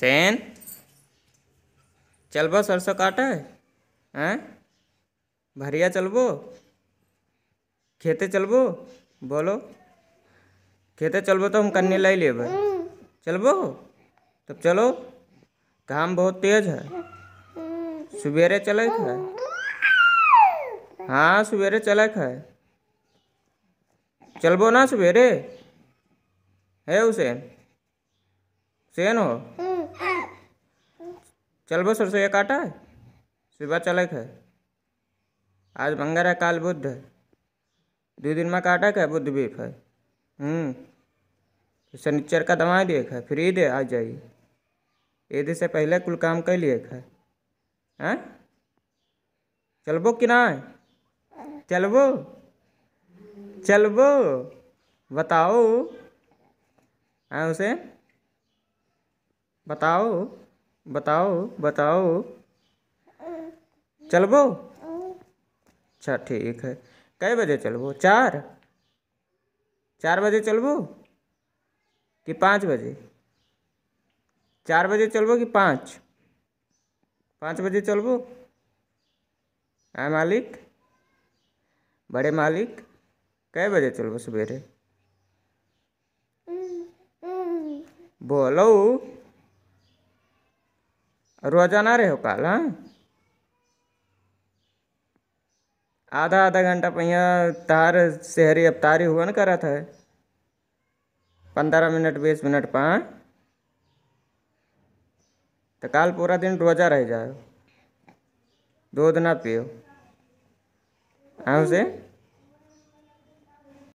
सेन चलबो सरसों काटे हैं भरिया चलबो खेते चलबो बोलो खेते चलबो तो हम कन्नी लाई ले भाई चलबो तब चलो काम बहुत तेज है सवेरे चले खाए हाँ सवेरे चले खाए चलबो ना सवेरे है हुसैन सेन हो चलबो सरसों काटा है सुबह चलक है आज मंगल है काल बुद्ध है दो दिन में काटा है बुद्ध बीफ है हम्म शनिचर का दवाई देख है फ्री दे आ जाइए दिन से पहले कुल काम कर लिए है हाँ? चलबो कि ना चलबो चलबो बताओ हाँ उसे बताओ बताओ बताओ चलबो अच्छा ठीक है कई बजे चलबो चार चार बजे चलबो कि पाँच बजे चार बजे चलबो कि पाँच पाँच बजे चलबो हाँ मालिक बड़े मालिक कै बजे चलो सवेरे बोलो रोजाना रहो कल हाँ आधा आधा घंटा पहिया तार शहरी अवतारी हुआ ना करा था पंद्रह मिनट बीस मिनट पा तो कल पूरा दिन रोजा रह जाओ दूध ना पियो हाँ उसे